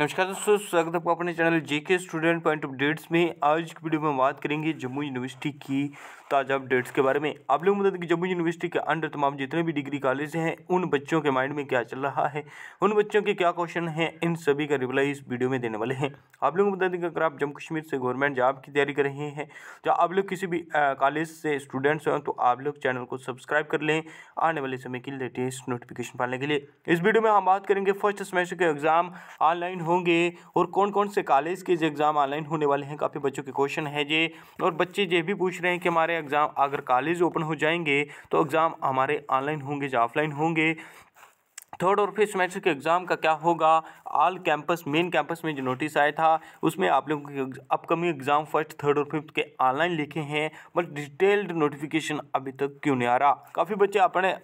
नमस्कार दोस्तों स्वागत है आपको अपने channel GK student point updates में आज की वीडियो में बात करेंगे जम्मू यूनिवर्सिटी की ताज़ा अपडेट्स के बारे में आप लोग बता दें कि जम्मू यूनिवर्सिटी के अंडर तमाम जितने भी डिग्री कॉलेज हैं उन बच्चों के माइंड में क्या चल रहा है उन बच्चों के क्या क्वेश्चन हैं इन सभी का रिप्लाई इस वीडियो में देने वाले हैं आप लोगों को बता दें कि अगर आप जम्मू कश्मीर से गवर्नमेंट जॉब की तैयारी कर रहे हैं या आप लोग किसी भी कॉलेज से स्टूडेंट्स हों तो आप लोग चैनल को सब्सक्राइब कर लें आने वाले समय की लेटेस्ट नोटिफिकेशन पाने के लिए इस वीडियो में हम बात करेंगे फर्स्ट सेमेस्टर के एग्ज़ाम ऑनलाइन होंगे और कौन कौन से कॉलेज के जो एग्ज़ाम ऑनलाइन होने वाले हैं काफ़ी बच्चों के क्वेश्चन हैं ये और बच्चे ये भी पूछ रहे हैं कि हमारे एग्ज़ाम अगर कॉलेज ओपन हो जाएंगे तो एग्ज़ाम हमारे ऑनलाइन होंगे या ऑफलाइन होंगे थर्ड और फिफ्थ सेमेस्टर के एग्ज़ाम का क्या होगा ऑल कैंपस मेन कैंपस में जो नोटिस आया था उसमें आप लोगों के अपकमिंग एग्ज़ाम फर्स्ट थर्ड और फिफ्थ के ऑनलाइन लिखे हैं बट डिटेल्ड नोटिफिकेशन अभी तक क्यों नहीं आ रहा काफ़ी बच्चे अपने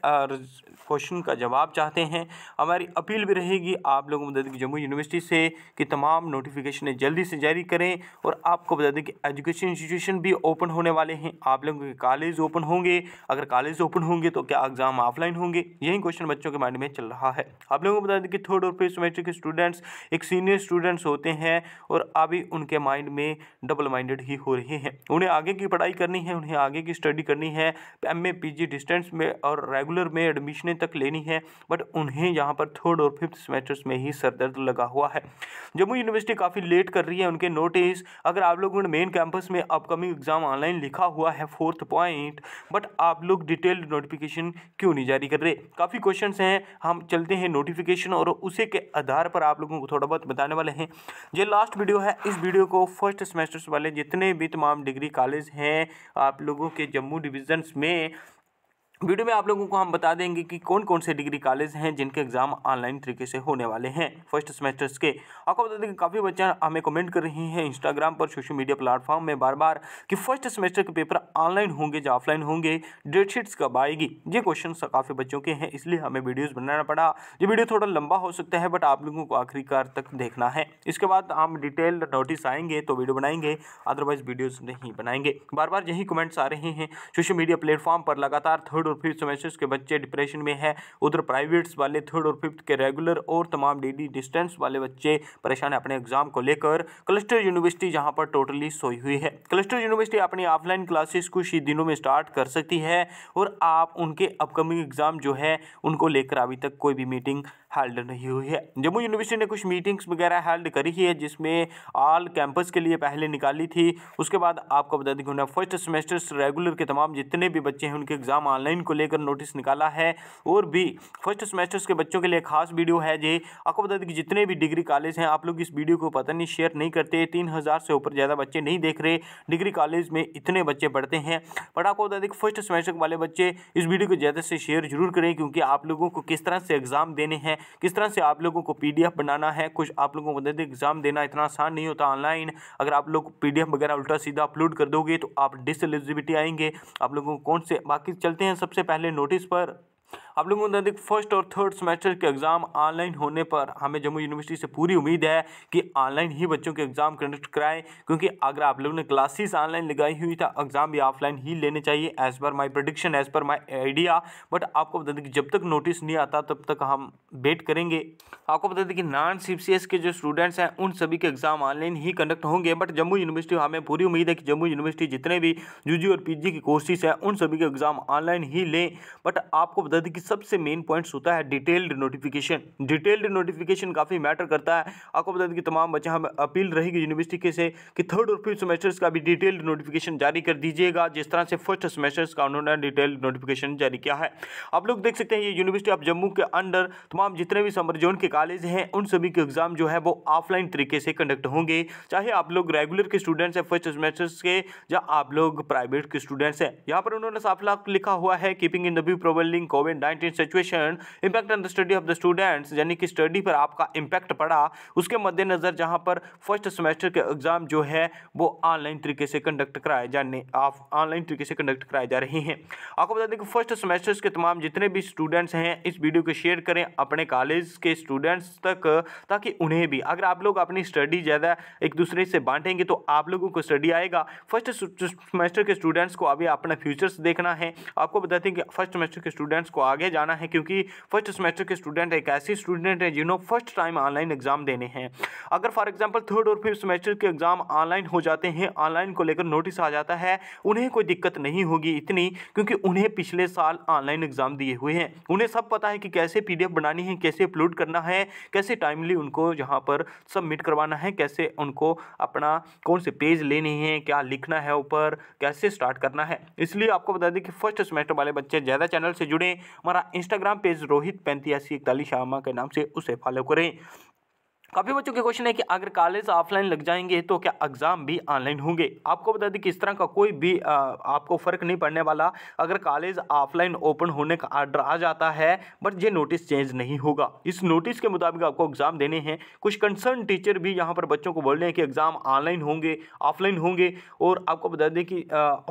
क्वेश्चन का जवाब चाहते हैं हमारी अपील भी रहेगी आप लोगों को बता दें कि जम्मू यूनिवर्सिटी से कि तमाम नोटिफिकेशन जल्दी से जारी करें और आपको बता दें कि एजुकेशन इंस्टीट्यूशन भी ओपन होने वाले हैं आप लोगों के कॉलेज ओपन होंगे अगर कॉलेज ओपन होंगे तो क्या एग्ज़ाम ऑफलाइन होंगे यही क्वेश्चन बच्चों के माइंड में चल रहा है आप लोगों को बता दें कि थर्ड और फिफ्थ सेमेस्टर के स्टूडेंट्स एक सीनियर स्टूडेंट्स होते हैं और अभी उनके माइंड में डबल माइंडेड ही हो रहे हैं उन्हें आगे की पढ़ाई करनी है उन्हें आगे की स्टडी करनी है एम ए डिस्टेंस में और रेगुलर में एडमिशन में तक लेनी है बट उन्हें यहाँ पर थर्ड और फिफ्थ सेमेस्टर्स में ही सरदर्द लगा हुआ है जम्मू यूनिवर्सिटी काफ़ी लेट कर रही है उनके नोटिस अगर आप लोगों ने मेन कैंपस में अपकमिंग एग्जाम ऑनलाइन लिखा हुआ है फोर्थ पॉइंट बट आप लोग डिटेल्ड नोटिफिकेशन क्यों नहीं जारी कर रहे काफ़ी क्वेश्चन हैं हम चलते हैं नोटिफिकेशन और उसी के आधार पर आप लोगों को थोड़ा बहुत बताने वाले हैं ये लास्ट वीडियो है इस वीडियो को फर्स्ट सेमेस्टर्स वाले जितने भी तमाम डिग्री कॉलेज हैं आप लोगों के जम्मू डिविजन्स में वीडियो में आप लोगों को हम बता देंगे कि कौन कौन से डिग्री कॉलेज हैं जिनके एग्जाम ऑनलाइन तरीके से होने वाले हैं फर्स्ट सेमेस्टर्स के आपको बता दें कि काफ़ी बच्चे हमें कमेंट कर रहे हैं इंस्टाग्राम पर सोशल मीडिया प्लेटफॉर्म में बार बार कि फर्स्ट सेमेस्टर के पेपर ऑनलाइन होंगे या ऑफलाइन होंगे शीट्स कब आएगी ये क्वेश्चन काफ़ी बच्चों के हैं इसलिए हमें वीडियोज़ बनाना पड़ा ये वीडियो थोड़ा लंबा हो सकता है बट आप लोगों को आखिरकार तक देखना है इसके बाद हम डिटेल नोटिस आएंगे तो वीडियो बनाएंगे अदरवाइज वीडियोज़ नहीं बनाएंगे बार बार यही कमेंट्स आ रहे हैं सोशल मीडिया प्लेटफॉर्म पर लगातार थर्ड थर्ड और फिफ्थ सेमेस्टर्स के बच्चे डिप्रेशन में हैं उधर प्राइवेट्स वाले थर्ड और फिफ्थ के रेगुलर और तमाम डी डिस्टेंस वाले बच्चे परेशान है अपने एग्जाम को लेकर क्लस्टर यूनिवर्सिटी जहाँ पर टोटली सोई हुई है क्लस्टर यूनिवर्सिटी अपनी ऑफलाइन क्लासेस कुछ ही दिनों में स्टार्ट कर सकती है और आप उनके अपकमिंग एग्जाम जो है उनको लेकर अभी तक कोई भी मीटिंग हेल्ड नहीं हुई है जम्मू यूनिवर्सिटी ने कुछ मीटिंग्स वगैरह हेल्ड करी ही है जिसमें ऑल कैंपस के लिए पहले निकाली थी उसके बाद आपको बता दें कि उन्होंने फर्स्ट सेमेस्टर रेगुलर के तमाम जितने भी बच्चे हैं उनके एग्ज़ाम ऑनलाइन को लेकर नोटिस निकाला है और भी फर्स्ट सेमेस्टर्स के बच्चों के लिए खास वीडियो है जी आपको बता दें कि जितने भी डिग्री कॉलेज हैं आप लोग इस वीडियो को पता नहीं शेयर नहीं करते तीन हज़ार से ऊपर ज़्यादा बच्चे नहीं देख रहे डिग्री कॉलेज में इतने बच्चे पढ़ते हैं बट आपको बता दें कि फर्स्ट सेमेस्टर वाले बच्चे इस वीडियो को ज़्यादा से शेयर जरूर करें क्योंकि आप लोगों को किस तरह से एग्ज़ाम देने हैं किस तरह से आप लोगों को पी बनाना है कुछ आप लोगों को मदद एग्ज़ाम देना इतना आसान नहीं होता ऑनलाइन अगर आप लोग पी वगैरह उल्टा सीधा अपलोड कर दोगे तो आप डिस आएंगे आप लोगों को कौन से बाकी चलते हैं सबसे पहले नोटिस पर आप लोगों को देखिए फर्स्ट और थर्ड सेमेस्टर के एग्ज़ाम ऑनलाइन होने पर हमें जम्मू यूनिवर्सिटी से पूरी उम्मीद है कि ऑनलाइन ही बच्चों के एग्ज़ाम कंडक्ट कराएं क्योंकि अगर आप लोगों ने क्लासेस ऑनलाइन लगाई हुई था एग्ज़ाम भी ऑफलाइन ही लेने चाहिए as per my prediction as per my idea but आपको बता दें कि जब तक नोटिस नहीं आता तब तक हम वेट करेंगे आपको बता दें कि नॉन सी के जो स्टूडेंट्स हैं उन सभी के एग्ज़ाम ऑनलाइन ही कंडक्ट होंगे बट जम्मू यूनिवर्सिटी हमें पूरी उम्मीद है कि जम्मू यूनिवर्सिटी जितने भी यू और पी के कोर्सेज हैं उन सभी के एग्ज़ाम ऑनलाइन ही लें बट आपको बता दें कि सबसे मेन पॉइंट्स होता है डिटेल्ड नोटिफिकेशन डिटेल्ड नोटिफिकेशन काफ़ी मैटर करता है आपको बता दें कि तमाम बच्चे हम अपील रहेगी यूनिवर्सिटी के से कि थर्ड और फिफ्थ सेमेस्टर्स का भी डिटेल्ड नोटिफिकेशन जारी कर दीजिएगा जिस तरह से फर्स्ट सेमेस्टर्स का उन्होंने डिटेल्ड नोटिफिकेशन जारी किया है आप लोग देख सकते हैं ये यूनिवर्सिटी ऑफ जम्मू के अंडर तमाम जितने भी समर जोन के कॉलेज हैं उन सभी के एग्ज़ाम जो है वो ऑफलाइन तरीके से कंडक्ट होंगे चाहे आप लोग रेगुलर के स्टूडेंट्स हैं फर्स्ट सेमेस्टर्स के या आप लोग प्राइवेट के स्टूडेंट्स हैं यहाँ पर उन्होंने साफ लाख लिखा हुआ है keeping in the prevailing covid nine nineteen situation impact on the study of the students यानी कि स्टडी पर आपका इम्पैक्ट पड़ा उसके मद्देनज़र जहाँ पर फर्स्ट सेमेस्टर के एग्ज़ाम जो है वो ऑनलाइन तरीके से कंडक्ट कराए जाने आप ऑनलाइन तरीके से कंडक्ट कराए जा रहे हैं आपको बता दें कि फर्स्ट सेमेस्टर्स के तमाम जितने भी स्टूडेंट्स हैं इस वीडियो को शेयर करें अपने कॉलेज के स्टूडेंट्स तक ताकि उन्हें भी अगर आप लोग अपनी स्टडी ज़्यादा एक दूसरे से बांटेंगे तो आप लोगों को स्टडी आएगा फर्स्ट सेमेस्टर के स्टूडेंट्स को अभी अपना फ्यूचर्स देखना है आपको बताते हैं कि फर्स्ट सेमेस्टर के स्टूडेंट्स को आगे आगे जाना है क्योंकि फर्स्ट सेमेस्टर के स्टूडेंट एक ऐसे स्टूडेंट हैं जिन्हों फर्स्ट टाइम ऑनलाइन एग्जाम देने हैं अगर फॉर एग्जाम्पल थर्ड और फिफ्थ सेमेस्टर के एग्जाम ऑनलाइन हो जाते हैं ऑनलाइन को लेकर नोटिस आ जाता है उन्हें कोई दिक्कत नहीं होगी इतनी क्योंकि उन्हें पिछले साल ऑनलाइन एग्जाम दिए हुए हैं उन्हें सब पता है कि कैसे पी बनानी है कैसे अपलोड करना है कैसे टाइमली उनको यहाँ पर सबमिट करवाना है कैसे उनको अपना कौन से पेज लेने हैं क्या लिखना है ऊपर कैसे स्टार्ट करना है इसलिए आपको बता दें कि फर्स्ट सेमेस्टर वाले बच्चे ज़्यादा चैनल से जुड़े हमारा हमारा इंस्टाग्राम पेज रोहित पैंतीस इकतालीस शामा के नाम से उसे फॉलो करें काफ़ी बच्चों के क्वेश्चन है कि अगर कॉलेज ऑफलाइन लग जाएंगे तो क्या एग्ज़ाम भी ऑनलाइन होंगे आपको बता दें कि इस तरह का कोई भी आ, आपको फ़र्क नहीं पड़ने वाला अगर कॉलेज ऑफलाइन ओपन होने का आर्डर आ जाता है बट ये नोटिस चेंज नहीं होगा इस नोटिस के मुताबिक आपको एग्ज़ाम देने हैं कुछ कंसर्न टीचर भी यहाँ पर बच्चों को बोल रहे हैं कि एग्ज़ाम ऑनलाइन होंगे ऑफलाइन होंगे और आपको बता दें कि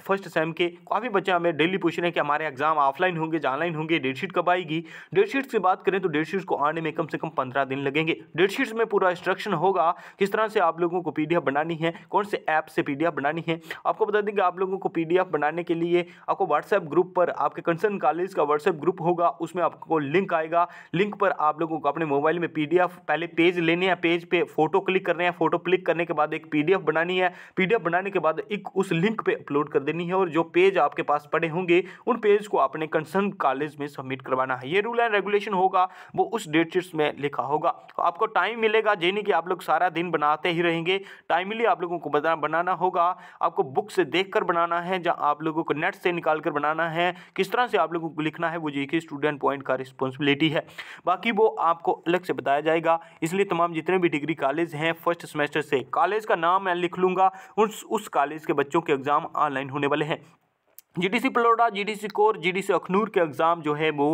फर्स्ट सेम के काफ़ी बच्चे हमें डेली पूछ रहे हैं कि हमारे एग्ज़ाम ऑफलाइन होंगे ऑनलाइन होंगे डेट शीट कब आएगी डेट शीट्स की बात करें तो डेट शीट्स को आने में कम से कम पंद्रह दिन लगेंगे डेट शीट्स में पूरा इंस्ट्रक्शन होगा किस तरह से आप लोगों को पी बनानी है कौन से ऐप से पी बनानी है आपको बता दें कि आप लोगों को पी बनाने के लिए आपको व्हाट्सएप ग्रुप पर आपके कंसर्न कॉलेज का व्हाट्सएप ग्रुप होगा उसमें आपको लिंक आएगा लिंक पर आप लोगों को अपने मोबाइल में पी पहले पेज लेने हैं पेज पर फोटो क्लिक करने हैं फोटो क्लिक करने के बाद एक पी बनानी है पी बनाने के बाद एक उस लिंक पर अपलोड कर देनी है और जो पेज आपके पास पड़े होंगे उन पेज को आपने कंसर्न कॉलेज में सबमिट करवाना है ये रूल एंड रेगुलेशन होगा वो उस डेट शीट्स में लिखा होगा तो आपको टाइम मिलेगा रहेगा यानी कि आप लोग सारा दिन बनाते ही रहेंगे टाइमली आप लोगों को बनाना होगा आपको बुक से देख बनाना है जहाँ आप लोगों को नेट से निकाल कर बनाना है किस तरह से आप लोगों को लिखना है वो जी के स्टूडेंट पॉइंट का रिस्पॉन्सिबिलिटी है बाकी वो आपको अलग से बताया जाएगा इसलिए तमाम जितने भी डिग्री कॉलेज हैं फर्स्ट सेमेस्टर से कॉलेज का नाम मैं लिख लूँगा उस उस कॉलेज के बच्चों के एग्ज़ाम ऑनलाइन होने वाले हैं GDC Paloda GDC Kore GDC Akhnoor के एग्ज़ाम जो है वो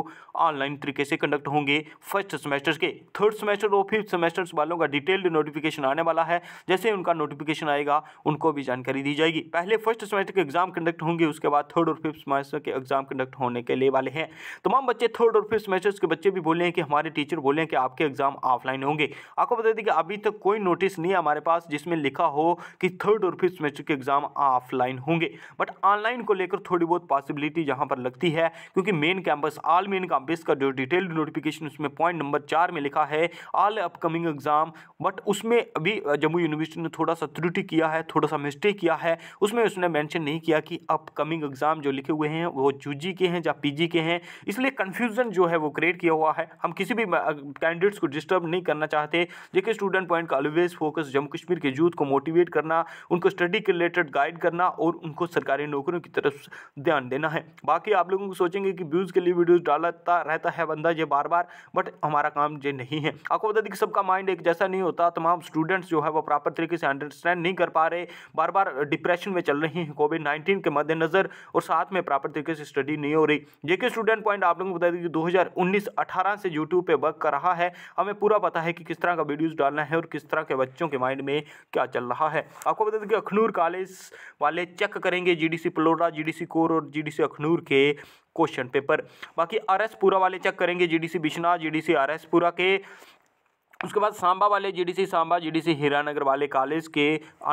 ऑनलाइन तरीके से कंडक्ट होंगे फर्स्ट सेमेस्टर के थर्ड सेमेस्टर और फिफ्थ सेमेस्टर्स वालों का डिटेल्ड नोटिफिकेशन आने वाला है जैसे उनका नोटिफिकेशन आएगा उनको भी जानकारी दी जाएगी पहले फर्स्ट सेमेस्टर के एग्जाम कंडक्ट होंगे उसके बाद थर्ड और फिफ्थ सेमेस्टर के एग्जाम कंडक्ट होने के लिए वाले हैं तमाम बच्चे थर्ड और फिफ्थ सेमेस्टर्स के बच्चे भी बोले हैं कि हमारे टीचर बोले हैं कि आपके एग्जाम ऑफलाइन होंगे आपको बता दें कि अभी तक कोई नोटिस नहीं है हमारे पास जिसमें लिखा हो कि थर्ड और फिफ्थ सेमेस्टर के एग्जाम ऑफलाइन होंगे बट ऑनलाइन को लेकर थोड़ी बहुत पॉसिबिलिटी यहाँ पर लगती है क्योंकि main campus all main campus का जो डिटेल्ड नोटिफिकेशन उसमें पॉइंट नंबर चार में लिखा है ऑल अपकमिंग एग्जाम बट उसमें अभी जम्मू यूनिवर्सिटी ने थोड़ा सा त्रुटि किया है थोड़ा सा मिस्टेक किया है उसमें उसने मैंशन नहीं किया कि अपकमिंग एग्जाम जो लिखे हुए हैं वो यूजी के हैं या पी के हैं इसलिए कन्फ्यूजन जो है वो क्रिएट किया हुआ है हम किसी भी कैंडिडेट्स को डिस्टर्ब नहीं करना चाहते जेके स्टूडेंट पॉइंट का ऑलवेज फोकस जम्मू कश्मीर के यूथ को मोटिवेट करना उनको स्टडी के रिलेटेड गाइड करना और उनको सरकारी नौकरियों की तरफ ध्यान देना है बाकी आप लोगों को सोचेंगे कि व्यूज़ के लिए वीडियोज़ डालता रहता है बंदा ये बार बार बट हमारा काम ये नहीं है आपको बता दें कि सबका माइंड एक जैसा नहीं होता तमाम स्टूडेंट्स जो है वो प्रॉपर तरीके से अंडरस्टैंड नहीं कर पा रहे बार बार डिप्रेशन में चल रही हैं कोविड नाइन्टीन के मद्देनज़र और साथ में प्रॉपर तरीके से स्टडी नहीं हो रही जेके स्टूडेंट पॉइंट आप लोगों को बता दें कि दो 18 से यूट्यूब पे वर्क कर रहा है हमें पूरा पता है कि किस तरह का वीडियोज डालना है और किस तरह के बच्चों के माइंड में क्या चल रहा है आपको बता दें कि अखनूर कॉलेज वाले चेक करेंगे जी प्लोरा सी कौर और जीडीसी अखनूर के क्वेश्चन पेपर बाकी आर एस पूरा वाले चेक करेंगे G D GDC Bishnah C R S Pura के उसके बाद सांबा वाले जी सी सांबा सी हीरानगर वाले कॉलेज के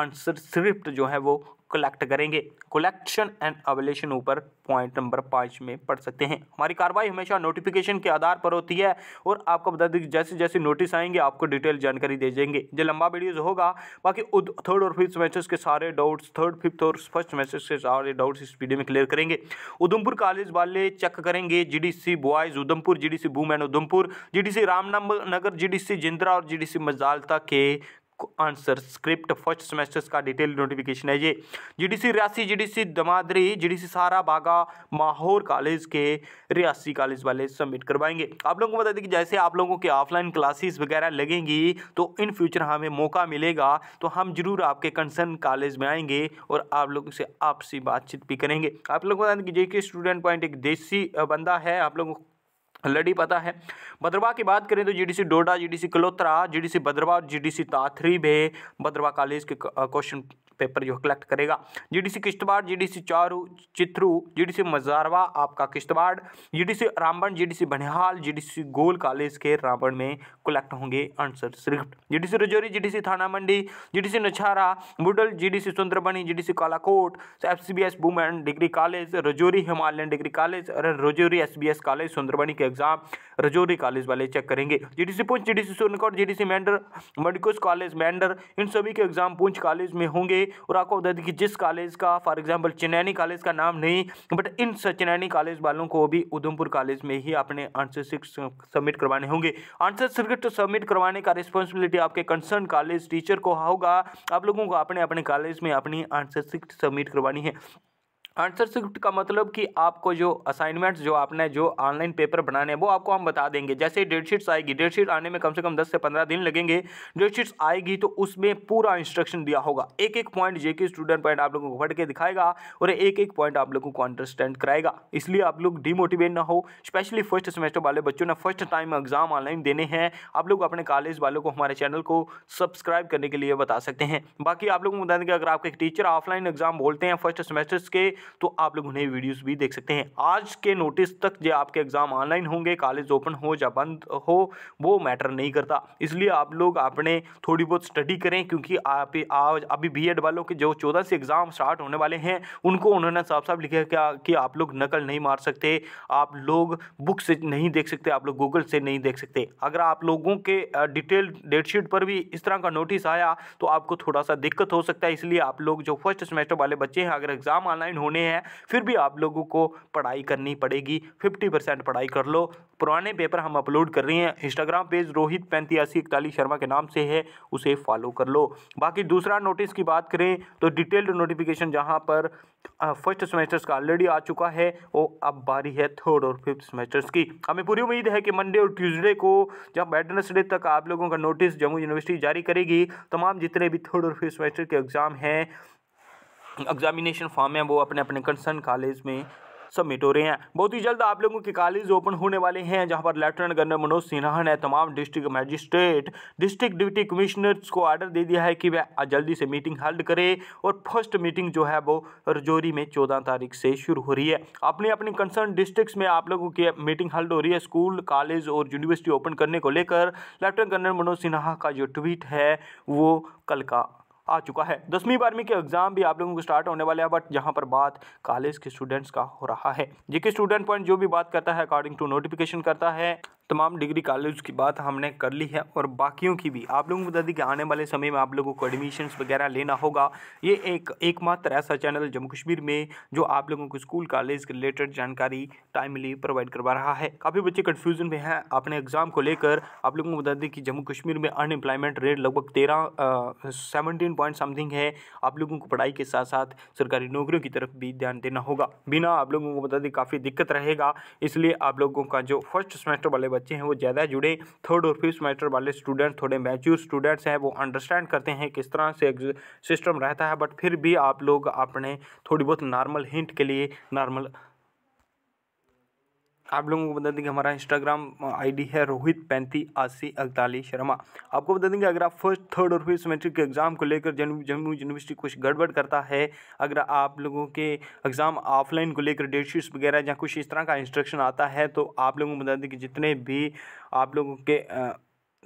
आंसर स्क्रिप्ट जो है वो कलेक्ट करेंगे कलेक्शन एंड अवेलेशन ऊपर पॉइंट नंबर पाँच में पढ़ सकते हैं हमारी कार्रवाई हमेशा नोटिफिकेशन के आधार पर होती है और आपको बता दें जैसे जैसे नोटिस आएंगे आपको डिटेल जानकारी दे देंगे जो लंबा वीडियोज़ होगा बाकी थर्ड और फिफ्थ सेमेस्टर के सारे डाउट्स थर्ड फिफ्थ और फर्स्ट सेमेस्टर के सारे डाउट्स इस वीडियो में क्लियर करेंगे उधमपुर कॉलेज वाले चेक करेंगे C boys Udhampur G D C women Udhampur G D C Ramnagar C Jindrah और जी डी सी मजालता के आंसर स्क्रिप्ट फर्स्ट सेमेस्टर्स का डिटेल नोटिफिकेशन है ये GDC Reasi GDC Damadri GDC सारा बागा माहौर कॉलेज के रियासी कॉलेज वाले सबमिट करवाएंगे आप लोगों को बता दें कि जैसे आप लोगों के ऑफलाइन क्लासेस वगैरह लगेंगी तो इन फ्यूचर हमें मौका मिलेगा तो हम जरूर आपके कंसर्न कॉलेज में आएंगे और आप लोगों से आपसी बातचीत भी करेंगे आप लोगों को बता दें कि जे स्टूडेंट पॉइंट एक देसी बंदा है आप लोगों ऑलरेडी पता है भद्रवा की बात करें तो GDC Doda GDC Kalotra GDC Bhaderwah और जीडीसी ताथरी भे भद्रवा कॉलेज के क्वेश्चन पेपर जो कलेक्ट करेगा जीडीसी किश्तवाड़ जीडीसी चारू चित्रू जीडीसी मजारवा आपका Kishtwar GDC Ramban GDC Banihal GDC Gool college के रामबन में कलेक्ट होंगे आंसर सिर्फ GDC Rajouri GDC Thana Mandi GDC नछारा Budhal GDC Sunderbani GDC Kalakot FCBS women degree college Rajouri Himalayan degree college और रजौरी एसबीएस कॉलेज सुंदरबनी के एग्जाम रजौरी कॉलेज वाले चेक करेंगे जीडीसी पुंछ जीडीसी सोनकोट GDC Mendhar medicos college Mendhar इन सभी के एग्जाम पुंछ कॉलेज में होंगे और आपको बता दें कि जिस कॉलेज का फॉर एग्जाम्पल चनैनी कॉलेज का नाम नहीं बट इन चनैनी कॉलेज वालों को भी उधमपुर कॉलेज में ही अपने आंसर सिक्स सबमिट करवाने होंगे आंसर सर्किट सबमिट करवाने का रिस्पॉन्सिबिलिटी आपके कंसर्न कॉलेज टीचर को होगा आप लोगों को अपने अपने कॉलेज में अपनी आंसर सिक्स सबमिट करवानी है आंसर शिफ्ट का मतलब कि आपको जो असाइनमेंट्स जो आपने जो ऑनलाइन पेपर बनाने हैं वो आपको हम बता देंगे जैसे डेटशीट्स आएगी डेटशीट आने में कम से कम 10 से 15 दिन लगेंगे डेटशीट्स आएगी तो उसमें पूरा इंस्ट्रक्शन दिया होगा एक एक पॉइंट जेके स्टूडेंट पॉइंट आप लोगों को पढ़ के दिखाएगा और एक एक पॉइंट आप लोगों को अंडरस्टैंड कराएगा इसलिए आप लोग डिमोटिवेट ना हो स्पेशली फर्स्ट सेमेस्टर वाले बच्चों ने फर्स्ट टाइम एग्जाम ऑनलाइन देने हैं आप लोग अपने कॉलेज वालों को हमारे चैनल को सब्सक्राइब करने के लिए बता सकते हैं बाकी आप लोगों को बता देंगे अगर आपके टीचर ऑफलाइन एग्जाम बोलते हैं फर्स्ट सेमेस्टर्स के तो आप लोग उन्हें वीडियोस भी देख सकते हैं आज के नोटिस तक जो आपके एग्ज़ाम ऑनलाइन होंगे कॉलेज ओपन हो या बंद हो वो मैटर नहीं करता इसलिए आप लोग अपने थोड़ी बहुत स्टडी करें क्योंकि आप आज अभी बी वालों के जो चौदह से एग्ज़ाम स्टार्ट होने वाले हैं उनको उन्होंने साफ साफ लिखा क्या कि आप लोग नकल नहीं मार सकते आप लोग बुक से नहीं देख सकते आप लोग गूगल से नहीं देख सकते अगर आप लोगों के डिटेल डेटशीट पर भी इस तरह का नोटिस आया तो आपको थोड़ा सा दिक्कत हो सकता है इसलिए आप लोग जो फर्स्ट सेमेस्टर वाले बच्चे हैं अगर एग्ज़ाम ऑनलाइन होने करने हैं फिर भी आप लोगों को पढ़ाई करनी पड़ेगी फिफ्टी परसेंट पढ़ाई कर लो पुराने पेपर हम अपलोड कर रहे हैं इंस्टाग्राम पेज रोहित पैंतीसी इकतालीस शर्मा के नाम से है उसे फॉलो कर लो बाकी दूसरा नोटिस की बात करें तो डिटेल्ड नोटिफिकेशन जहाँ पर फर्स्ट सेमेस्टर्स का ऑलरेडी आ चुका है वो अब बारी है थर्ड और फिफ्थ सेमेस्टर्स की हमें पूरी उम्मीद है कि मंडे और ट्यूसडे को जब वेडनेसडे तक आप लोगों का नोटिस जम्मू यूनिवर्सिटी जारी करेगी तमाम जितने भी थर्ड और फिफ्थ सेमेस्टर के एग्ज़ाम हैं एग्ज़ामिनेशन फॉर्म है वो अपने अपने कंसर्न कॉलेज में सबमिट हो रहे हैं बहुत ही जल्द आप लोगों के कॉलेज ओपन होने वाले हैं जहां पर लेफ्टिनेंट गवर्नर मनोज सिन्हा ने तमाम district magistrate district deputy commissioners को आर्डर दे दिया है कि वह जल्दी से मीटिंग हल्ड करें और फर्स्ट मीटिंग जो है वो रजौरी में चौदह तारीख से शुरू हो रही है अपने अपने कंसर्न डिस्ट्रिक्ट में आप लोगों की मीटिंग हल्ड हो रही है स्कूल कॉलेज और यूनिवर्सिटी ओपन करने को लेकर लेफ्टिनेंट गवर्नर मनोज सिन्हा का जो ट्वीट है वो कल का आ चुका है दसवीं बारहवीं के एग्ज़ाम भी आप लोगों को स्टार्ट होने वाले हैं बट यहाँ पर बात कॉलेज के स्टूडेंट्स का हो रहा है जी स्टूडेंट पॉइंट जो भी बात करता है अकॉर्डिंग टू नोटिफिकेशन करता है तमाम डिग्री कॉलेज की बात हमने कर ली है और बाकियों की भी आप लोगों को बता दें कि आने वाले समय में आप लोगों को एडमिशन्स वगैरह लेना होगा ये एक एकमात्र ऐसा चैनल जम्मू कश्मीर में जो आप लोगों को स्कूल कॉलेज के रिलेटेड जानकारी टाइमली प्रोवाइड करवा रहा है काफ़ी बच्चे कन्फ्यूजन में हैं अपने एग्ज़ाम को लेकर आप लोगों को बता दें कि जम्मू कश्मीर में अनएम्प्लॉयमेंट रेट लगभग तेरह सेवनटीन पॉइंट समथिंग है आप लोगों को पढ़ाई के साथ साथ सरकारी नौकरियों की तरफ भी ध्यान देना होगा बिना आप लोगों को बता दें काफ़ी दिक्कत रहेगा इसलिए आप लोगों का जो फर्स्ट सेमेस्टर वाले बच्चे हैं वो ज़्यादा जुड़े थर्ड और फिफ्थ सेमेस्टर वाले स्टूडेंट थोड़े मैच्योर स्टूडेंट्स हैं वो अंडरस्टैंड करते हैं किस तरह से सिस्टम रहता है बट फिर भी आप लोग अपने थोड़ी बहुत नॉर्मल हिंट के लिए नॉर्मल आप लोगों को बता दें कि हमारा इंस्टाग्राम आईडी है रोहित पैंती अस्सी इकतालीस शर्मा आपको बता देंगे अगर आप फर्स्ट थर्ड और फिफ्थ सेमेस्टर के एग्ज़ाम को लेकर जम्मू जम्मू यूनिवर्सिटी कुछ गड़बड़ करता है अगर आप लोगों के एग्ज़ाम ऑफलाइन को लेकर डेट शीट्स वगैरह या कुछ इस तरह का इंस्ट्रक्शन आता है तो आप लोगों को बता दें कि जितने भी आप लोगों के आ,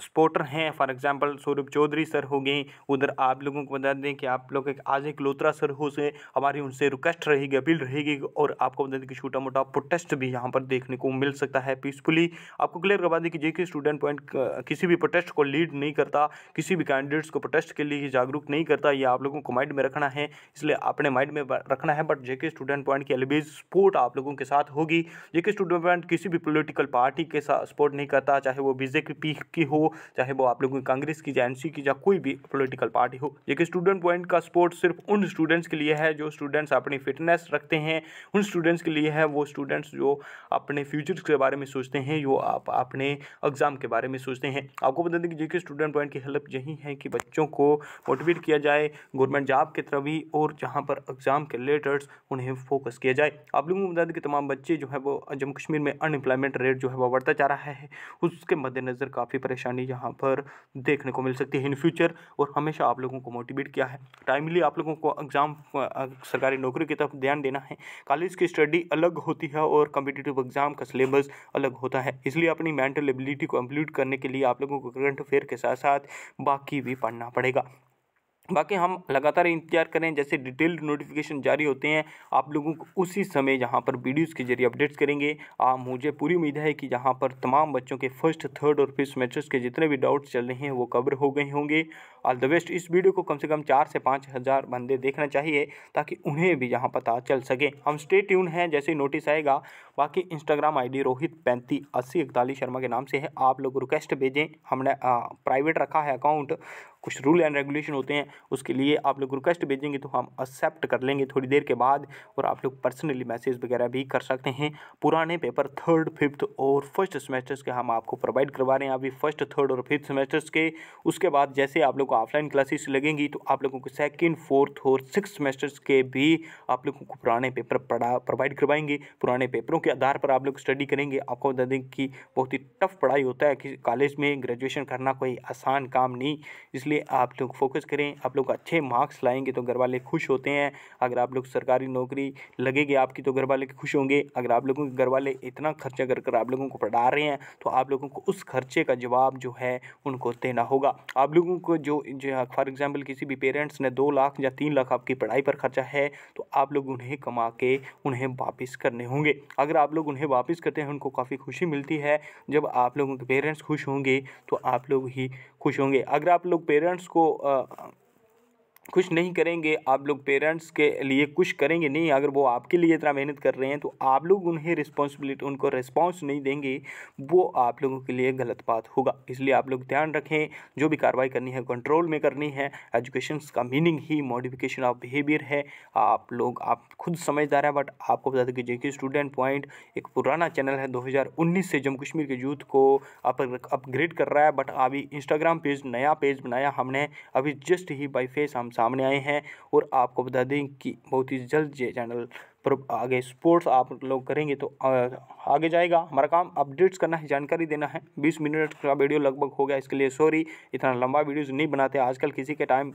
स्पोर्टर हैं for example Saurabh Chaudhary sir हो गए उधर आप लोगों को बता दें कि आप लोग एक आज एक लोत्रा सर हो से हमारी उनसे रिक्वेस्ट रहेगी अपील रहेगी और आपको बता दें कि छोटा मोटा प्रोटेस्ट भी यहाँ पर देखने को मिल सकता है पीसफुली आपको क्लियर करवा दें कि जेके स्टूडेंट पॉइंट किसी भी प्रोटेस्ट को लीड नहीं करता किसी भी कैंडिडेट्स को प्रोटेस्ट के लिए जागरूक नहीं करता ये आप लोगों को माइंड में रखना है इसलिए आपने माइंड में रखना है बट जेके स्टूडेंट पॉइंट की एलबीज सपोर्ट आप लोगों के साथ होगी जेके स्टूडेंट पॉइंट किसी भी पोलिटिकल पार्टी के साथ सपोर्ट नहीं करता चाहे वो बीजेपी की हो चाहे वो आप लोगों की कांग्रेस की जे की या कोई भी पोलिटिकल पार्टी हो ये स्टूडेंट पॉइंट का स्पोर्ट सिर्फ उन स्टूडेंट्स के लिए है जो स्टूडेंट्स अपनी फिटनेस रखते हैं उन स्टूडेंट्स के लिए है वो स्टूडेंट्स जो अपने फ्यूचर के बारे में सोचते हैं जो आप अपने एग्ज़ाम के बारे में सोचते हैं आपको बता दें कि जेके स्टूडेंट पॉइंट की हेल्प यही है कि बच्चों को मोटिवेट किया जाए गवर्नमेंट जॉब की तरफ भी और जहाँ पर एग्ज़ाम के रिलेटेड उन्हें फोकस किया जाए आप लोगों को बता दें कि तमाम बच्चे जो है वो जम्मू कश्मीर में अनएम्प्लॉयमेंट रेट जो है वो बढ़ता जा रहा है उसके मद्देनज़र काफ़ी परेशानी हमें यहाँ पर देखने को मिल सकती है इन फ्यूचर और हमेशा आप लोगों को मोटिवेट किया है टाइमली आप लोगों को एग्ज़ाम सरकारी नौकरी की तरफ ध्यान देना है कॉलेज की स्टडी अलग होती है और कम्पिटेटिव एग्ज़ाम का सिलेबस अलग होता है इसलिए अपनी मेंटल एबिलिटी को कम्प्लीट करने के लिए आप लोगों को करंट अफेयर के साथ साथ बाकी भी पढ़ना पड़ेगा बाकी हम लगातार इंतजार करें जैसे डिटेल्ड नोटिफिकेशन जारी होते हैं आप लोगों को उसी समय यहाँ पर वीडियोस के जरिए अपडेट्स करेंगे आ, मुझे पूरी उम्मीद है कि यहाँ पर तमाम बच्चों के फर्स्ट थर्ड और फिफ्थ सेमेस्टर्स के जितने भी डाउट्स चल रहे हैं वो कवर हो गए होंगे ऑल द बेस्ट इस वीडियो को कम से कम चार से पाँच हज़ार बंदे देखना चाहिए ताकि उन्हें भी यहाँ पता चल सके हम स्टे ट्यून हैं जैसे नोटिस आएगा बाकी इंस्टाग्राम आईडी रोहित पैंती अस्सी इकतालीस शर्मा के नाम से है आप लोग रिक्वेस्ट भेजें हमने प्राइवेट रखा है अकाउंट कुछ रूल एंड रेगुलेशन होते हैं उसके लिए आप लोग रिक्वेस्ट भेजेंगे तो हम एक्सेप्ट कर लेंगे थोड़ी देर के बाद और आप लोग पर्सनली मैसेज वगैरह भी कर सकते हैं पुराने पेपर थर्ड फिफ्थ और फर्स्ट सेमेस्टर्स के हम आपको प्रोवाइड करवा रहे हैं अभी फर्स्ट थर्ड और फिफ्थ सेमेस्टर्स के उसके बाद जैसे आप लोग को ऑफलाइन क्लासेस लगेंगी तो आप लोगों को सेकेंड फोर्थ और सिक्स सेमेस्टर्स के भी आप लोगों को पुराने पेपर पढ़ा प्रोवाइड करवाएंगे पुराने पेपरों के आधार पर आप लोग स्टडी करेंगे आपको बता दें कि बहुत ही टफ पढ़ाई होता है कि कॉलेज में ग्रेजुएशन करना कोई आसान काम नहीं इसलिए आप लोग फोकस करें आप लोग अच्छे मार्क्स लाएंगे तो घर वाले खुश होते हैं अगर आप लोग सरकारी नौकरी लगेगी आपकी तो घर वाले खुश होंगे अगर आप लोगों के घर वाले इतना खर्चा कर कर आप लोगों को पढ़ा रहे हैं तो आप लोगों को उस खर्चे का जवाब जो है उनको देना होगा आप लोगों को जो जो फॉर एग्ज़ाम्पल किसी भी पेरेंट्स ने दो लाख या तीन लाख आपकी पढ़ाई पर खर्चा है तो आप लोग उन्हें कमा के उन्हें वापस करने होंगे अगर आप लोग उन्हें वापस करते हैं उनको काफ़ी खुशी मिलती है जब आप लोगों के पेरेंट्स खुश होंगे तो आप लोग ही खुश होंगे अगर आप लोग पेरेंट्स को कुछ नहीं करेंगे आप लोग पेरेंट्स के लिए कुछ करेंगे नहीं अगर वो आपके लिए इतना मेहनत कर रहे हैं तो आप लोग उन्हें रिस्पॉन्सिबिलिटी उनको रिस्पॉन्स नहीं देंगे वो आप लोगों के लिए गलत बात होगा इसलिए आप लोग ध्यान रखें जो भी कार्रवाई करनी है कंट्रोल में करनी है एजुकेशन का मीनिंग ही मॉडिफिकेशन ऑफ बिहेवियर है आप लोग आप खुद समझदार हैं बट आपको बता दें कि जेके स्टूडेंट पॉइंट एक पुराना चैनल है 2019 से जम्मू कश्मीर के यूथ को अपग्रेड कर रहा है बट अभी इंस्टाग्राम पेज नया पेज बनाया हमने अभी जस्ट ही बाई फेस हम सामने आए हैं और आपको बता दें कि बहुत ही जल्द ये चैनल आगे स्पोर्ट्स आप लोग करेंगे तो आगे जाएगा हमारा काम अपडेट्स करना है जानकारी देना है बीस मिनट का वीडियो लगभग हो गया इसके लिए सॉरी इतना लंबा वीडियोस नहीं बनाते आजकल किसी के टाइम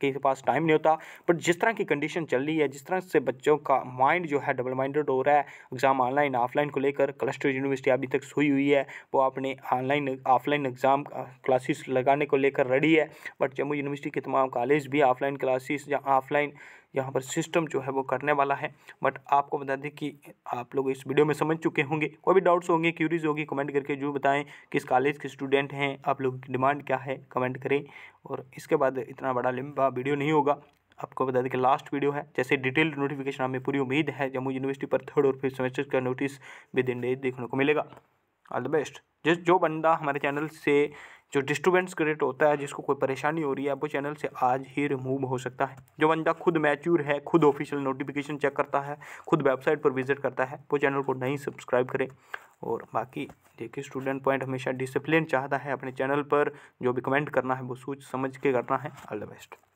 के पास टाइम नहीं होता बट जिस तरह की कंडीशन चल रही है जिस तरह से बच्चों का माइंड जो है डबल माइंडेड हो रहा है एग्ज़ाम ऑनलाइन ऑफलाइन को लेकर क्लस्टर यूनिवर्सिटी अभी तक हुई हुई है वो अपने ऑनलाइन ऑफलाइन एग्ज़ाम क्लासेस लगाने को लेकर रेडी है बट जम्मू यूनिवर्सिटी के तमाम कॉलेज भी ऑफलाइन क्लासेस या ऑफलाइन यहाँ पर सिस्टम जो है वो करने वाला है बट आपको बता दें कि आप लोग इस वीडियो में समझ चुके होंगे कोई भी डाउट्स होंगे क्यूरीज होगी कमेंट करके जो बताएं किस कॉलेज के स्टूडेंट हैं आप लोगों की डिमांड क्या है कमेंट करें और इसके बाद इतना बड़ा लंबा वीडियो नहीं होगा आपको बता दें कि लास्ट वीडियो है जैसे डिटेल्ड नोटिफिकेशन हमें पूरी उम्मीद है जम्मू यूनिवर्सिटी पर थर्ड और फिफ्थ सेमेस्टर का नोटिस विद इन डेज देखने को मिलेगा ऑल द बेस्ट जिस जो बंदा हमारे चैनल से जो डिस्टर्बेंस क्रिएट होता है जिसको कोई परेशानी हो रही है वो चैनल से आज ही रिमूव हो सकता है जो बंदा खुद मैच्योर है खुद ऑफिशियल नोटिफिकेशन चेक करता है खुद वेबसाइट पर विजिट करता है वो चैनल को नहीं सब्सक्राइब करें और बाकी देखिए स्टूडेंट पॉइंट हमेशा डिसिप्लिन चाहता है अपने चैनल पर जो भी कमेंट करना है वो सोच समझ के करना है ऑल द बेस्ट